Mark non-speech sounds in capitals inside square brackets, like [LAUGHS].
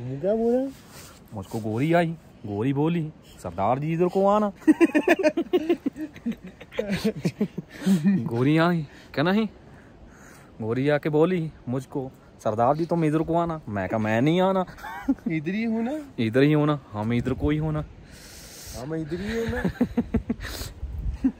क्या बोल मुझको गोरी आई गोरी बोली सरदार जी इधर को आना गोरी आई क्या नहीं गोरी आके बोली मुझको सरदार जी तुम इधर को आना मैं कहा मैं नहीं आना इधर ही होना इधर ही होना हम इधर को ही होना हम हाँ, इधर ही होना [LAUGHS]